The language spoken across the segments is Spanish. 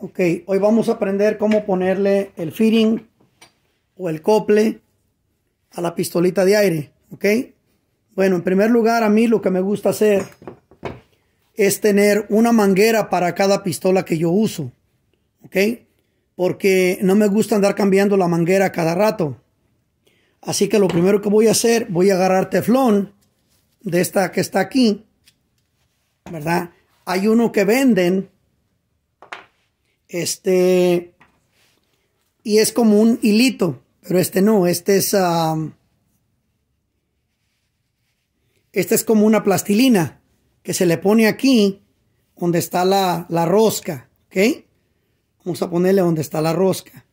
Ok, hoy vamos a aprender cómo ponerle el fitting o el cople a la pistolita de aire. Ok, bueno, en primer lugar a mí lo que me gusta hacer es tener una manguera para cada pistola que yo uso. Ok, porque no me gusta andar cambiando la manguera cada rato. Así que lo primero que voy a hacer, voy a agarrar teflón de esta que está aquí, ¿verdad? Hay uno que venden este, y es como un hilito, pero este no, este es, este es como una plastilina que se le pone aquí donde está la, rosca, ¿ok? Vamos a ponerle donde está la rosca.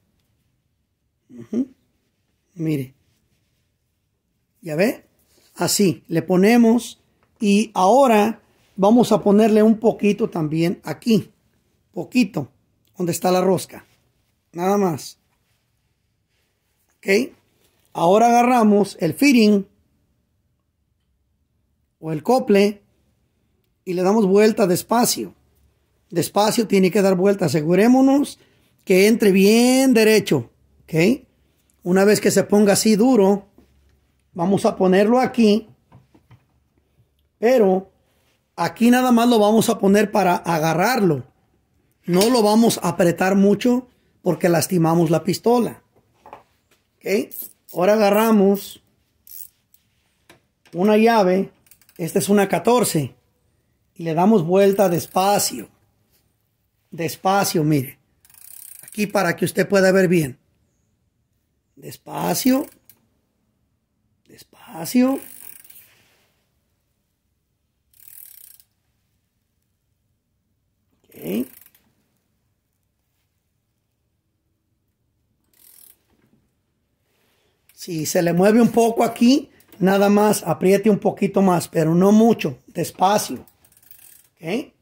Mire. ¿Ya ve? Así, le ponemos y ahora vamos a ponerle un poquito también aquí. Poquito donde está la rosca. Nada más. ¿Ok? Ahora agarramos el fitting o el cople y le damos vuelta despacio. Despacio tiene que dar vuelta. Asegurémonos que entre bien derecho. ¿Ok? Una vez que se ponga así duro, vamos a ponerlo aquí. Pero aquí nada más lo vamos a poner para agarrarlo no lo vamos a apretar mucho porque lastimamos la pistola. ¿Ok? Ahora agarramos una llave. Esta es una 14. Y le damos vuelta despacio. Despacio, mire. Aquí para que usted pueda ver bien. Despacio. Despacio. Si se le mueve un poco aquí, nada más apriete un poquito más, pero no mucho, despacio. ¿Ok?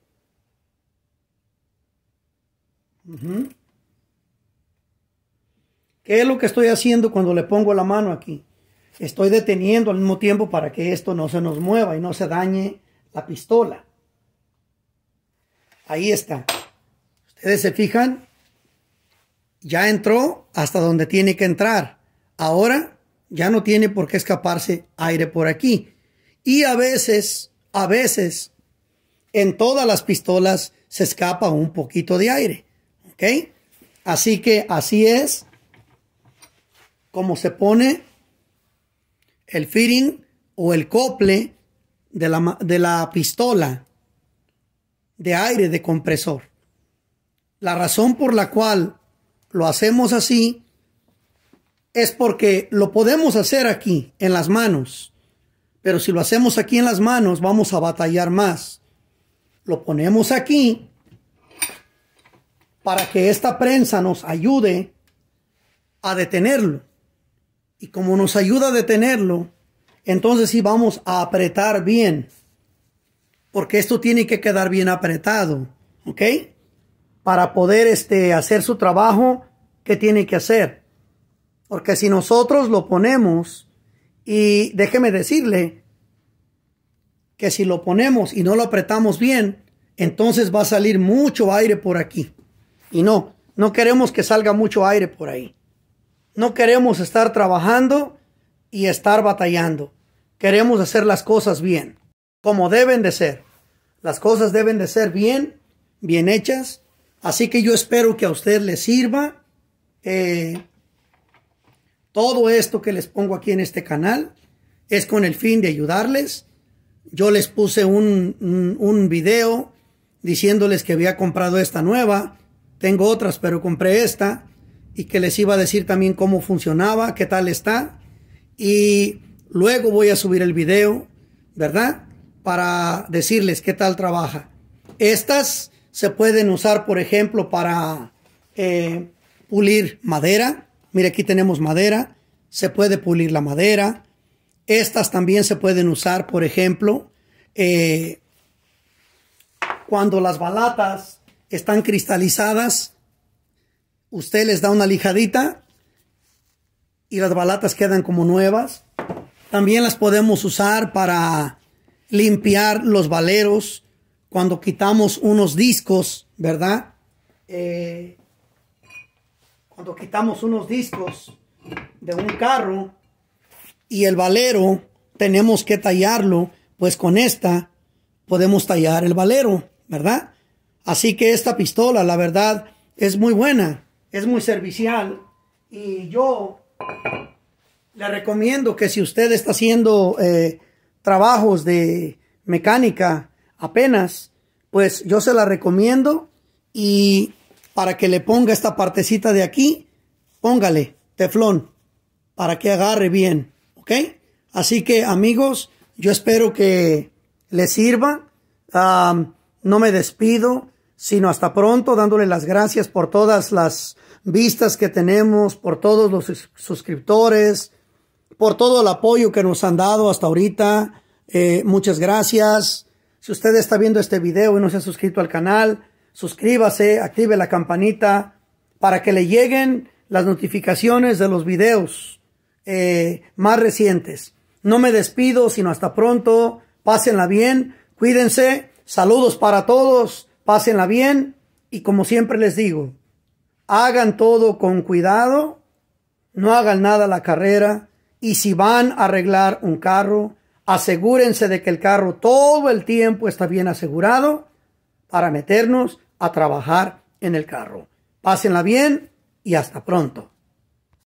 ¿Qué es lo que estoy haciendo cuando le pongo la mano aquí? Estoy deteniendo al mismo tiempo para que esto no se nos mueva y no se dañe la pistola. Ahí está. Ustedes se fijan, ya entró hasta donde tiene que entrar. Ahora ya no tiene por qué escaparse aire por aquí. Y a veces, a veces, en todas las pistolas se escapa un poquito de aire. ¿Ok? Así que así es como se pone el fitting o el cople de la, de la pistola de aire de compresor. La razón por la cual lo hacemos así es porque lo podemos hacer aquí, en las manos. Pero si lo hacemos aquí en las manos, vamos a batallar más. Lo ponemos aquí para que esta prensa nos ayude a detenerlo. Y como nos ayuda a detenerlo, entonces sí vamos a apretar bien. Porque esto tiene que quedar bien apretado. ¿Ok? Para poder este, hacer su trabajo que tiene que hacer. Porque si nosotros lo ponemos, y déjeme decirle que si lo ponemos y no lo apretamos bien, entonces va a salir mucho aire por aquí. Y no, no queremos que salga mucho aire por ahí. No queremos estar trabajando y estar batallando. Queremos hacer las cosas bien, como deben de ser. Las cosas deben de ser bien, bien hechas. Así que yo espero que a usted le sirva. Eh, todo esto que les pongo aquí en este canal es con el fin de ayudarles. Yo les puse un, un, video diciéndoles que había comprado esta nueva. Tengo otras, pero compré esta. Y que les iba a decir también cómo funcionaba, qué tal está. Y luego voy a subir el video, ¿verdad? Para decirles qué tal trabaja. Estas se pueden usar, por ejemplo, para eh, pulir madera. Mire, aquí tenemos madera, se puede pulir la madera. Estas también se pueden usar, por ejemplo, eh, cuando las balatas están cristalizadas, usted les da una lijadita y las balatas quedan como nuevas. También las podemos usar para limpiar los baleros cuando quitamos unos discos, ¿verdad? Eh, cuando quitamos unos discos de un carro y el valero tenemos que tallarlo, pues con esta podemos tallar el valero, ¿verdad? Así que esta pistola, la verdad, es muy buena, es muy servicial y yo le recomiendo que si usted está haciendo eh, trabajos de mecánica apenas, pues yo se la recomiendo y para que le ponga esta partecita de aquí, póngale teflón para que agarre bien, ¿ok? Así que amigos, yo espero que les sirva. no me despido, sino hasta pronto, dándole las gracias por todas las vistas que tenemos, por todos los suscriptores, por todo el apoyo que nos han dado hasta ahorita. Eh, muchas gracias. Si usted está viendo este video y no se ha suscrito al canal, suscríbase, active la campanita para que le lleguen las notificaciones de los videos eh, más recientes. No me despido, sino hasta pronto. Pásenla bien, cuídense. Saludos para todos, pásenla bien. Y como siempre les digo, hagan todo con cuidado, no hagan nada a la carrera. Y si van a arreglar un carro, asegúrense de que el carro todo el tiempo está bien asegurado para meternos a trabajar en el carro. Pásenla bien y hasta pronto.